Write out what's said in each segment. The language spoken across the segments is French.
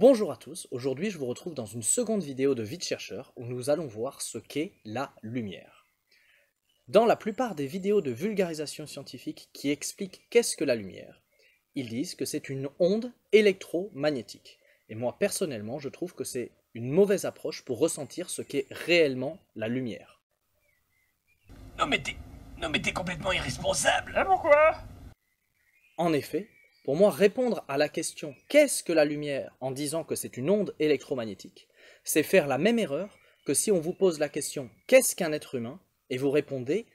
Bonjour à tous, aujourd'hui je vous retrouve dans une seconde vidéo de Vite Chercheur où nous allons voir ce qu'est la lumière. Dans la plupart des vidéos de vulgarisation scientifique qui expliquent qu'est-ce que la lumière, ils disent que c'est une onde électromagnétique. Et moi personnellement je trouve que c'est une mauvaise approche pour ressentir ce qu'est réellement la lumière. Non mais Non mais complètement irresponsable ah, pourquoi En effet, pour moi, répondre à la question qu'est-ce que la lumière en disant que c'est une onde électromagnétique, c'est faire la même erreur que si on vous pose la question qu'est-ce qu'un être humain et vous répondez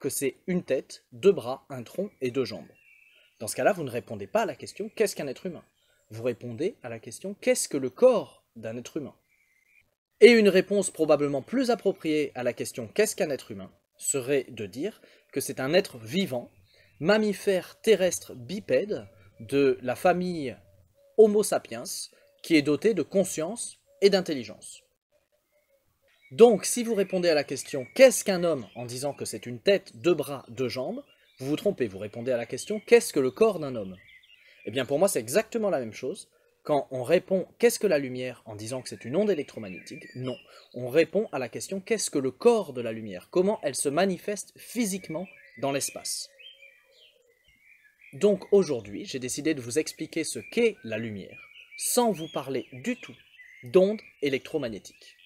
que c'est une tête, deux bras, un tronc et deux jambes. Dans ce cas-là, vous ne répondez pas à la question qu'est-ce qu'un être humain. Vous répondez à la question qu'est-ce que le corps d'un être humain. Et une réponse probablement plus appropriée à la question qu'est-ce qu'un être humain serait de dire que c'est un être vivant, mammifère terrestre bipède, de la famille Homo sapiens, qui est dotée de conscience et d'intelligence. Donc, si vous répondez à la question qu'est-ce qu'un homme en disant que c'est une tête, deux bras, deux jambes, vous vous trompez, vous répondez à la question qu'est-ce que le corps d'un homme Eh bien, pour moi, c'est exactement la même chose. Quand on répond qu'est-ce que la lumière en disant que c'est une onde électromagnétique, non. On répond à la question qu'est-ce que le corps de la lumière Comment elle se manifeste physiquement dans l'espace donc aujourd'hui, j'ai décidé de vous expliquer ce qu'est la lumière, sans vous parler du tout d'ondes électromagnétiques.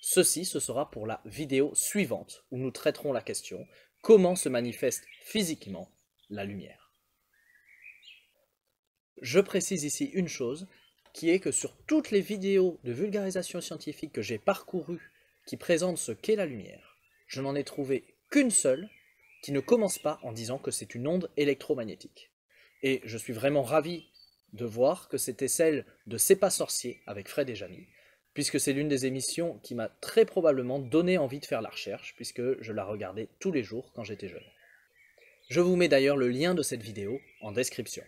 Ceci, ce sera pour la vidéo suivante, où nous traiterons la question comment se manifeste physiquement la lumière. Je précise ici une chose, qui est que sur toutes les vidéos de vulgarisation scientifique que j'ai parcourues qui présentent ce qu'est la lumière, je n'en ai trouvé qu'une seule qui ne commence pas en disant que c'est une onde électromagnétique. Et je suis vraiment ravi de voir que c'était celle de C'est pas sorcier avec Fred et Jamie, puisque c'est l'une des émissions qui m'a très probablement donné envie de faire la recherche, puisque je la regardais tous les jours quand j'étais jeune. Je vous mets d'ailleurs le lien de cette vidéo en description.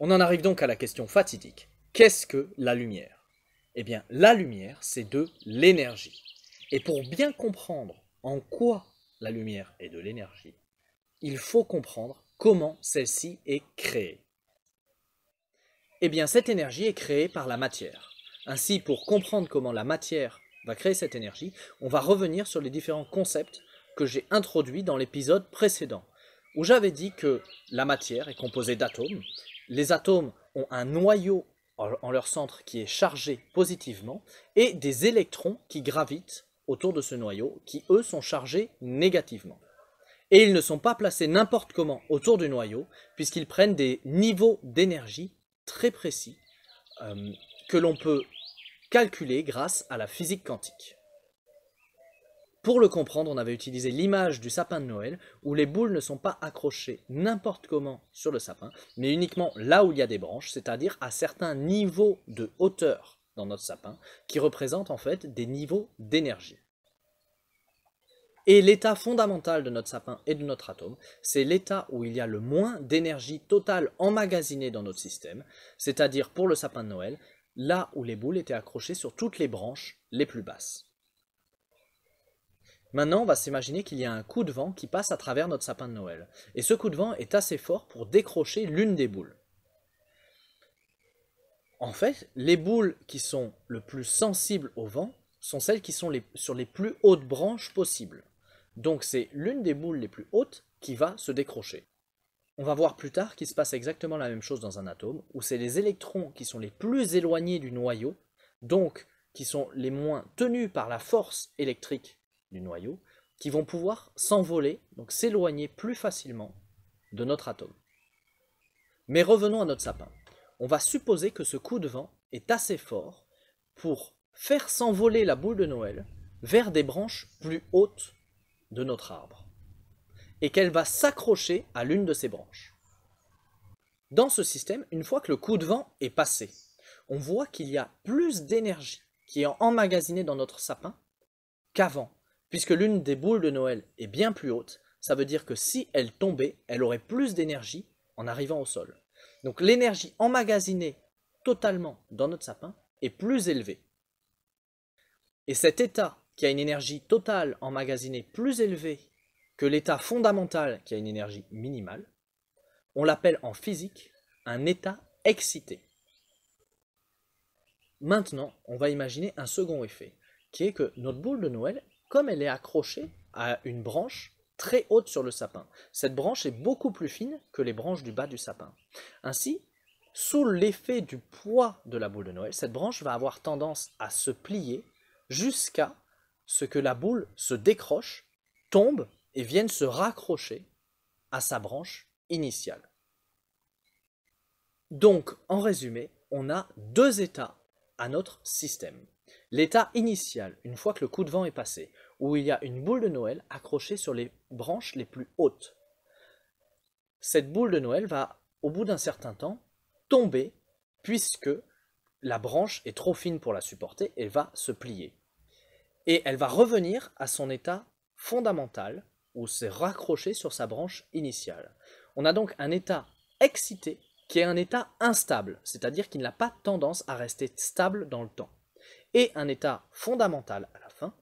On en arrive donc à la question fatidique. Qu'est-ce que la lumière Eh bien, la lumière, c'est de l'énergie. Et pour bien comprendre en quoi la lumière est de l'énergie, il faut comprendre comment celle-ci est créée. Eh bien, cette énergie est créée par la matière. Ainsi, pour comprendre comment la matière va créer cette énergie, on va revenir sur les différents concepts que j'ai introduits dans l'épisode précédent, où j'avais dit que la matière est composée d'atomes. Les atomes ont un noyau en leur centre qui est chargé positivement, et des électrons qui gravitent autour de ce noyau qui, eux, sont chargés négativement. Et ils ne sont pas placés n'importe comment autour du noyau, puisqu'ils prennent des niveaux d'énergie très précis euh, que l'on peut calculer grâce à la physique quantique. Pour le comprendre, on avait utilisé l'image du sapin de Noël, où les boules ne sont pas accrochées n'importe comment sur le sapin, mais uniquement là où il y a des branches, c'est-à-dire à certains niveaux de hauteur dans notre sapin, qui représentent en fait des niveaux d'énergie. Et l'état fondamental de notre sapin et de notre atome, c'est l'état où il y a le moins d'énergie totale emmagasinée dans notre système, c'est-à-dire pour le sapin de Noël, là où les boules étaient accrochées sur toutes les branches les plus basses. Maintenant, on va s'imaginer qu'il y a un coup de vent qui passe à travers notre sapin de Noël. Et ce coup de vent est assez fort pour décrocher l'une des boules. En fait, les boules qui sont le plus sensibles au vent sont celles qui sont sur les plus hautes branches possibles. Donc c'est l'une des boules les plus hautes qui va se décrocher. On va voir plus tard qu'il se passe exactement la même chose dans un atome, où c'est les électrons qui sont les plus éloignés du noyau, donc qui sont les moins tenus par la force électrique du noyau, qui vont pouvoir s'envoler, donc s'éloigner plus facilement de notre atome. Mais revenons à notre sapin. On va supposer que ce coup de vent est assez fort pour faire s'envoler la boule de Noël vers des branches plus hautes de notre arbre et qu'elle va s'accrocher à l'une de ses branches. Dans ce système, une fois que le coup de vent est passé, on voit qu'il y a plus d'énergie qui est emmagasinée dans notre sapin qu'avant, puisque l'une des boules de Noël est bien plus haute, ça veut dire que si elle tombait, elle aurait plus d'énergie en arrivant au sol. Donc l'énergie emmagasinée totalement dans notre sapin est plus élevée. Et cet état qui a une énergie totale emmagasinée plus élevée que l'état fondamental qui a une énergie minimale, on l'appelle en physique un état excité. Maintenant, on va imaginer un second effet, qui est que notre boule de Noël, comme elle est accrochée à une branche très haute sur le sapin, cette branche est beaucoup plus fine que les branches du bas du sapin. Ainsi, sous l'effet du poids de la boule de Noël, cette branche va avoir tendance à se plier jusqu'à ce que la boule se décroche, tombe et vienne se raccrocher à sa branche initiale. Donc, en résumé, on a deux états à notre système. L'état initial, une fois que le coup de vent est passé, où il y a une boule de Noël accrochée sur les branches les plus hautes. Cette boule de Noël va, au bout d'un certain temps, tomber, puisque la branche est trop fine pour la supporter et va se plier et elle va revenir à son état fondamental, où c'est raccroché sur sa branche initiale. On a donc un état excité qui est un état instable, c'est-à-dire qu'il n'a pas tendance à rester stable dans le temps. Et un état fondamental à la fin,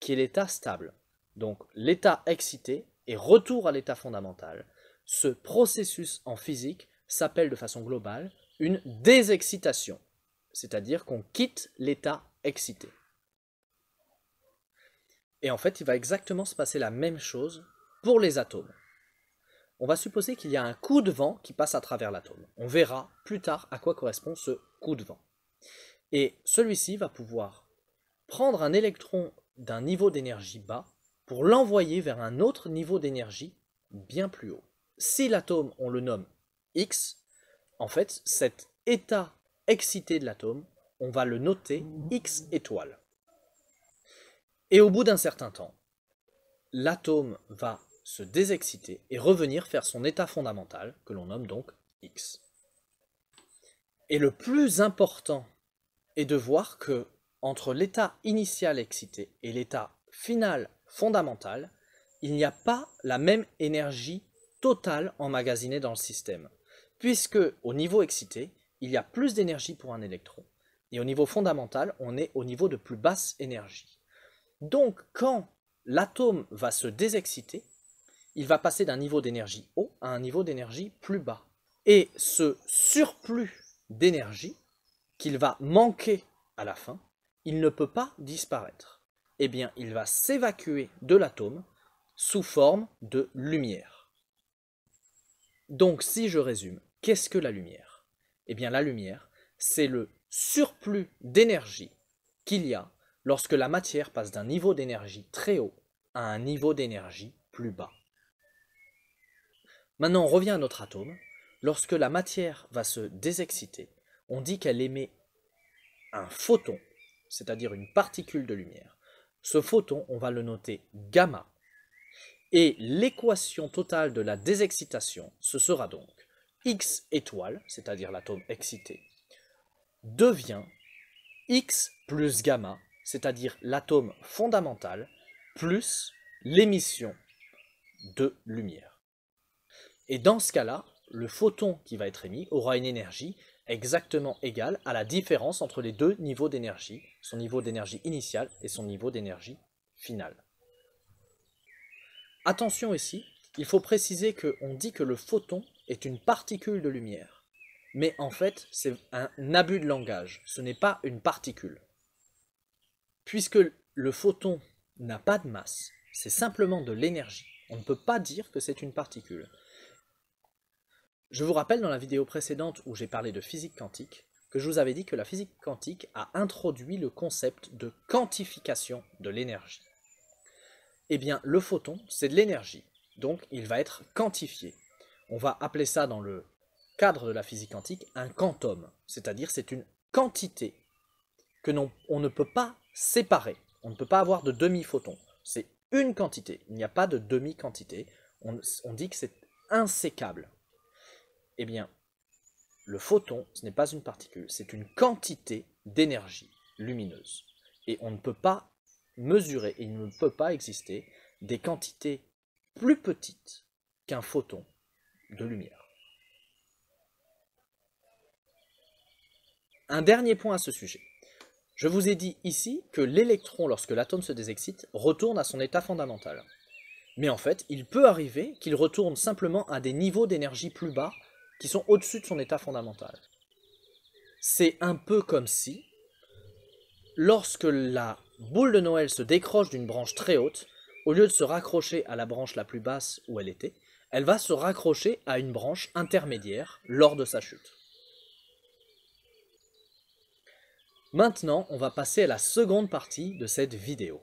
qui est l'état stable. Donc l'état excité et retour à l'état fondamental. Ce processus en physique s'appelle de façon globale une désexcitation, c'est-à-dire qu'on quitte l'état excité. Et en fait, il va exactement se passer la même chose pour les atomes. On va supposer qu'il y a un coup de vent qui passe à travers l'atome. On verra plus tard à quoi correspond ce coup de vent. Et celui-ci va pouvoir prendre un électron d'un niveau d'énergie bas pour l'envoyer vers un autre niveau d'énergie bien plus haut. Si l'atome, on le nomme X, en fait, cet état excité de l'atome, on va le noter X étoile. Et au bout d'un certain temps, l'atome va se désexciter et revenir faire son état fondamental, que l'on nomme donc X. Et le plus important est de voir que entre l'état initial excité et l'état final fondamental, il n'y a pas la même énergie totale emmagasinée dans le système, puisque au niveau excité, il y a plus d'énergie pour un électron, et au niveau fondamental, on est au niveau de plus basse énergie. Donc quand l'atome va se désexciter, il va passer d'un niveau d'énergie haut à un niveau d'énergie plus bas. Et ce surplus d'énergie qu'il va manquer à la fin, il ne peut pas disparaître. Eh bien, il va s'évacuer de l'atome sous forme de lumière. Donc, si je résume, qu'est-ce que la lumière Eh bien, la lumière, c'est le surplus d'énergie qu'il y a lorsque la matière passe d'un niveau d'énergie très haut à un niveau d'énergie plus bas. Maintenant, on revient à notre atome. Lorsque la matière va se désexciter, on dit qu'elle émet un photon, c'est-à-dire une particule de lumière. Ce photon, on va le noter gamma. Et l'équation totale de la désexcitation, ce sera donc x étoile, c'est-à-dire l'atome excité, devient x plus gamma c'est-à-dire l'atome fondamental, plus l'émission de lumière. Et dans ce cas-là, le photon qui va être émis aura une énergie exactement égale à la différence entre les deux niveaux d'énergie, son niveau d'énergie initiale et son niveau d'énergie finale. Attention ici, il faut préciser qu'on dit que le photon est une particule de lumière. Mais en fait, c'est un abus de langage, ce n'est pas une particule puisque le photon n'a pas de masse, c'est simplement de l'énergie. On ne peut pas dire que c'est une particule. Je vous rappelle dans la vidéo précédente où j'ai parlé de physique quantique, que je vous avais dit que la physique quantique a introduit le concept de quantification de l'énergie. Eh bien, le photon, c'est de l'énergie, donc il va être quantifié. On va appeler ça dans le cadre de la physique quantique un quantum, c'est-à-dire c'est une quantité que non, on ne peut pas séparé, On ne peut pas avoir de demi-photon. C'est une quantité. Il n'y a pas de demi-quantité. On, on dit que c'est insécable. Eh bien, le photon, ce n'est pas une particule, c'est une quantité d'énergie lumineuse. Et on ne peut pas mesurer, et il ne peut pas exister des quantités plus petites qu'un photon de lumière. Un dernier point à ce sujet. Je vous ai dit ici que l'électron, lorsque l'atome se désexcite, retourne à son état fondamental. Mais en fait, il peut arriver qu'il retourne simplement à des niveaux d'énergie plus bas qui sont au-dessus de son état fondamental. C'est un peu comme si, lorsque la boule de Noël se décroche d'une branche très haute, au lieu de se raccrocher à la branche la plus basse où elle était, elle va se raccrocher à une branche intermédiaire lors de sa chute. Maintenant, on va passer à la seconde partie de cette vidéo.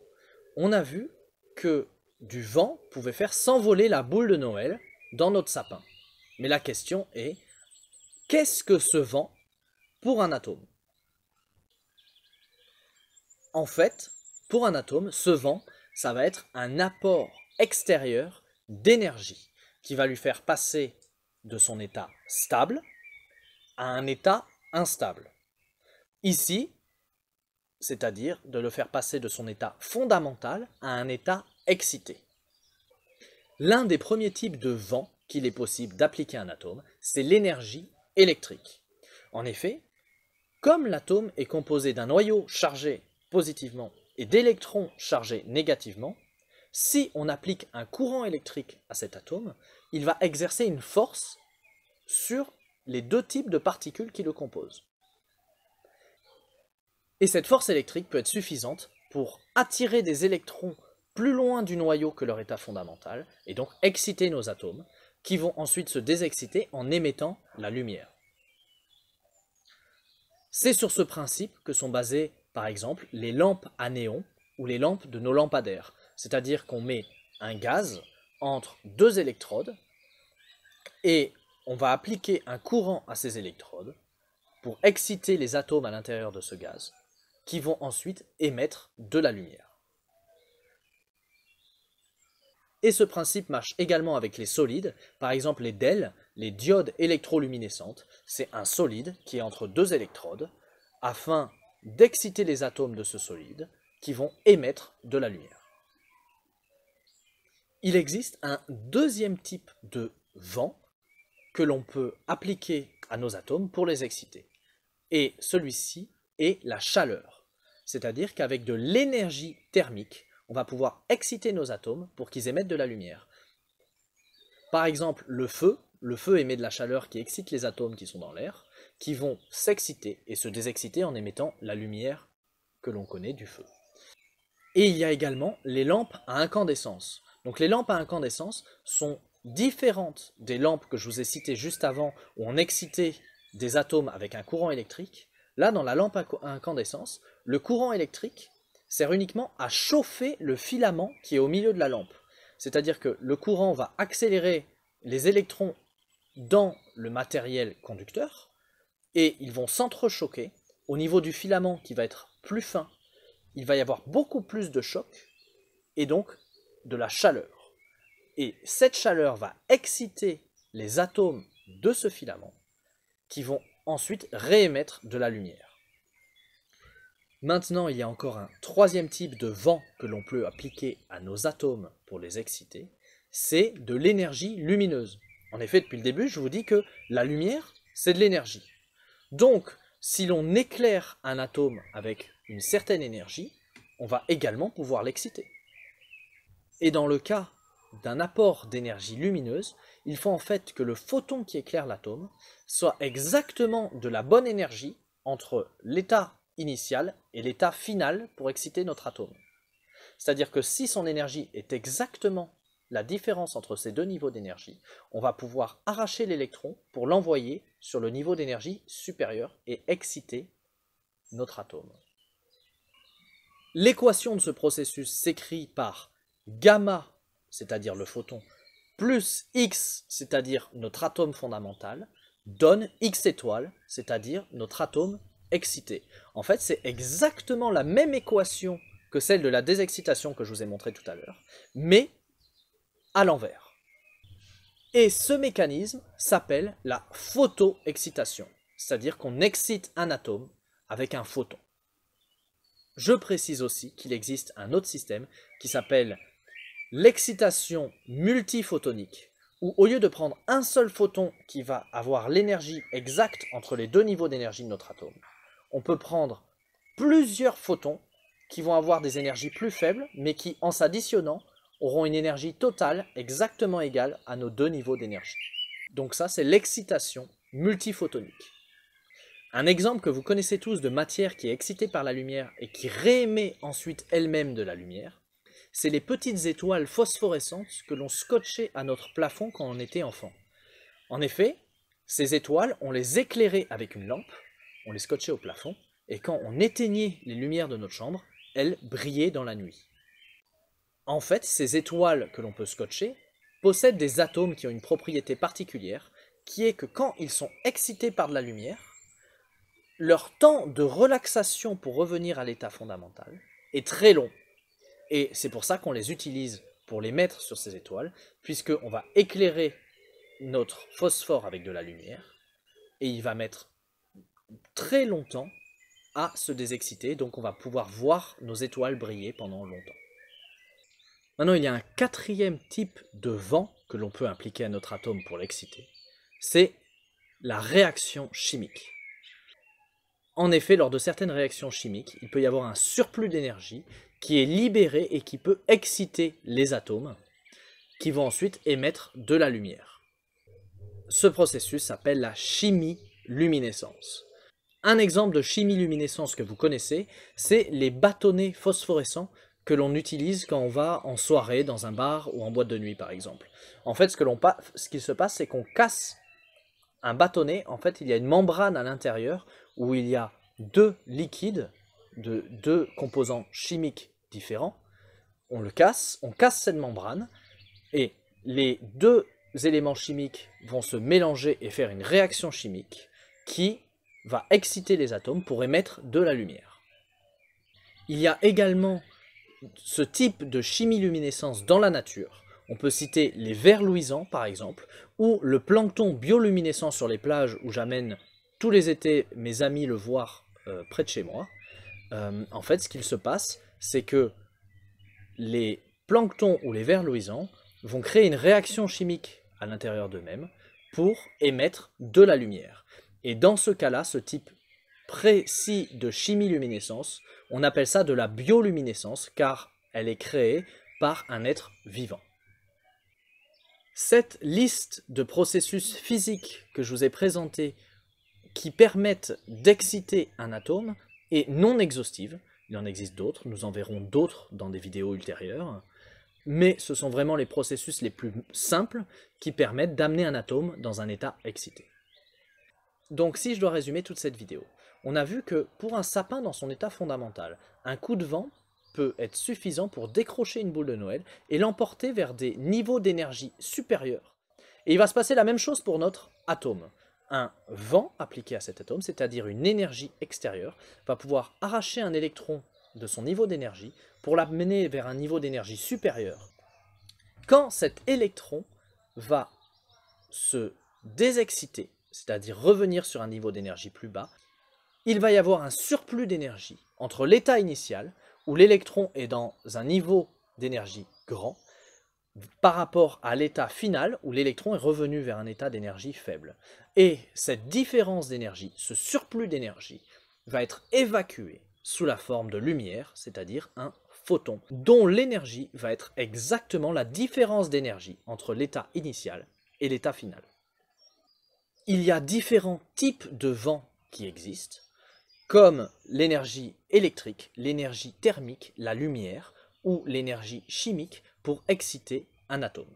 On a vu que du vent pouvait faire s'envoler la boule de Noël dans notre sapin. Mais la question est, qu'est-ce que ce vent pour un atome En fait, pour un atome, ce vent, ça va être un apport extérieur d'énergie qui va lui faire passer de son état stable à un état instable. Ici, c'est-à-dire de le faire passer de son état fondamental à un état excité. L'un des premiers types de vent qu'il est possible d'appliquer à un atome, c'est l'énergie électrique. En effet, comme l'atome est composé d'un noyau chargé positivement et d'électrons chargés négativement, si on applique un courant électrique à cet atome, il va exercer une force sur les deux types de particules qui le composent. Et cette force électrique peut être suffisante pour attirer des électrons plus loin du noyau que leur état fondamental, et donc exciter nos atomes, qui vont ensuite se désexciter en émettant la lumière. C'est sur ce principe que sont basées, par exemple, les lampes à néon ou les lampes de nos lampadaires, c'est-à-dire qu'on met un gaz entre deux électrodes et on va appliquer un courant à ces électrodes pour exciter les atomes à l'intérieur de ce gaz, qui vont ensuite émettre de la lumière. Et ce principe marche également avec les solides, par exemple les DEL, les diodes électroluminescentes. C'est un solide qui est entre deux électrodes, afin d'exciter les atomes de ce solide qui vont émettre de la lumière. Il existe un deuxième type de vent que l'on peut appliquer à nos atomes pour les exciter. Et celui-ci est la chaleur. C'est-à-dire qu'avec de l'énergie thermique, on va pouvoir exciter nos atomes pour qu'ils émettent de la lumière. Par exemple, le feu, le feu émet de la chaleur qui excite les atomes qui sont dans l'air, qui vont s'exciter et se désexciter en émettant la lumière que l'on connaît du feu. Et il y a également les lampes à incandescence. Donc les lampes à incandescence sont différentes des lampes que je vous ai citées juste avant où on excitait des atomes avec un courant électrique. Là, dans la lampe à incandescence, le courant électrique sert uniquement à chauffer le filament qui est au milieu de la lampe. C'est-à-dire que le courant va accélérer les électrons dans le matériel conducteur et ils vont s'entrechoquer au niveau du filament qui va être plus fin. Il va y avoir beaucoup plus de chocs et donc de la chaleur. Et cette chaleur va exciter les atomes de ce filament qui vont ensuite réémettre de la lumière. Maintenant, il y a encore un troisième type de vent que l'on peut appliquer à nos atomes pour les exciter, c'est de l'énergie lumineuse. En effet, depuis le début, je vous dis que la lumière, c'est de l'énergie. Donc, si l'on éclaire un atome avec une certaine énergie, on va également pouvoir l'exciter. Et dans le cas d'un apport d'énergie lumineuse, il faut en fait que le photon qui éclaire l'atome soit exactement de la bonne énergie entre l'état initial et l'état final pour exciter notre atome. C'est-à-dire que si son énergie est exactement la différence entre ces deux niveaux d'énergie, on va pouvoir arracher l'électron pour l'envoyer sur le niveau d'énergie supérieur et exciter notre atome. L'équation de ce processus s'écrit par gamma c'est-à-dire le photon, plus X, c'est-à-dire notre atome fondamental, donne X étoile, c'est-à-dire notre atome excité. En fait, c'est exactement la même équation que celle de la désexcitation que je vous ai montrée tout à l'heure, mais à l'envers. Et ce mécanisme s'appelle la photoexcitation, c'est-à-dire qu'on excite un atome avec un photon. Je précise aussi qu'il existe un autre système qui s'appelle l'excitation multiphotonique, où au lieu de prendre un seul photon qui va avoir l'énergie exacte entre les deux niveaux d'énergie de notre atome, on peut prendre plusieurs photons qui vont avoir des énergies plus faibles, mais qui, en s'additionnant, auront une énergie totale exactement égale à nos deux niveaux d'énergie. Donc ça, c'est l'excitation multiphotonique. Un exemple que vous connaissez tous de matière qui est excitée par la lumière et qui réémet ensuite elle-même de la lumière, c'est les petites étoiles phosphorescentes que l'on scotchait à notre plafond quand on était enfant. En effet, ces étoiles, on les éclairait avec une lampe, on les scotchait au plafond, et quand on éteignait les lumières de notre chambre, elles brillaient dans la nuit. En fait, ces étoiles que l'on peut scotcher possèdent des atomes qui ont une propriété particulière, qui est que quand ils sont excités par de la lumière, leur temps de relaxation pour revenir à l'état fondamental est très long. Et c'est pour ça qu'on les utilise pour les mettre sur ces étoiles, puisqu'on va éclairer notre phosphore avec de la lumière, et il va mettre très longtemps à se désexciter, donc on va pouvoir voir nos étoiles briller pendant longtemps. Maintenant, il y a un quatrième type de vent que l'on peut impliquer à notre atome pour l'exciter, c'est la réaction chimique. En effet, lors de certaines réactions chimiques, il peut y avoir un surplus d'énergie qui est libéré et qui peut exciter les atomes qui vont ensuite émettre de la lumière. Ce processus s'appelle la chimie luminescence. Un exemple de chimie luminescence que vous connaissez, c'est les bâtonnets phosphorescents que l'on utilise quand on va en soirée, dans un bar ou en boîte de nuit par exemple. En fait, ce, que ce qui se passe, c'est qu'on casse un bâtonnet, en fait, il y a une membrane à l'intérieur où il y a deux liquides, de deux composants chimiques différent, on le casse, on casse cette membrane, et les deux éléments chimiques vont se mélanger et faire une réaction chimique qui va exciter les atomes pour émettre de la lumière. Il y a également ce type de chimiluminescence dans la nature. On peut citer les vers luisants par exemple, ou le plancton bioluminescent sur les plages où j'amène tous les étés mes amis le voir euh, près de chez moi. Euh, en fait, ce qu'il se passe, c'est que les planctons ou les vers luisants vont créer une réaction chimique à l'intérieur d'eux-mêmes pour émettre de la lumière. Et dans ce cas-là, ce type précis de chimiluminescence, on appelle ça de la bioluminescence car elle est créée par un être vivant. Cette liste de processus physiques que je vous ai présentés qui permettent d'exciter un atome est non exhaustive. Il en existe d'autres, nous en verrons d'autres dans des vidéos ultérieures. Mais ce sont vraiment les processus les plus simples qui permettent d'amener un atome dans un état excité. Donc si je dois résumer toute cette vidéo, on a vu que pour un sapin dans son état fondamental, un coup de vent peut être suffisant pour décrocher une boule de Noël et l'emporter vers des niveaux d'énergie supérieurs. Et il va se passer la même chose pour notre atome un vent appliqué à cet atome, c'est-à-dire une énergie extérieure, va pouvoir arracher un électron de son niveau d'énergie pour l'amener vers un niveau d'énergie supérieur. Quand cet électron va se désexciter, c'est-à-dire revenir sur un niveau d'énergie plus bas, il va y avoir un surplus d'énergie entre l'état initial, où l'électron est dans un niveau d'énergie grand, par rapport à l'état final où l'électron est revenu vers un état d'énergie faible. Et cette différence d'énergie, ce surplus d'énergie, va être évacué sous la forme de lumière, c'est-à-dire un photon, dont l'énergie va être exactement la différence d'énergie entre l'état initial et l'état final. Il y a différents types de vents qui existent, comme l'énergie électrique, l'énergie thermique, la lumière, ou l'énergie chimique, pour exciter un atome.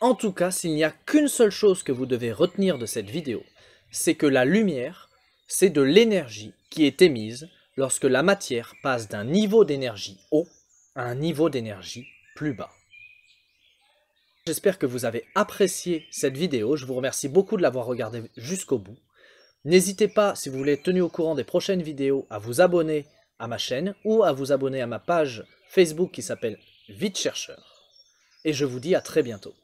En tout cas, s'il n'y a qu'une seule chose que vous devez retenir de cette vidéo, c'est que la lumière, c'est de l'énergie qui est émise lorsque la matière passe d'un niveau d'énergie haut à un niveau d'énergie plus bas. J'espère que vous avez apprécié cette vidéo, je vous remercie beaucoup de l'avoir regardée jusqu'au bout. N'hésitez pas, si vous voulez être tenu au courant des prochaines vidéos, à vous abonner à ma chaîne ou à vous abonner à ma page Facebook qui s'appelle vite chercheur. Et je vous dis à très bientôt.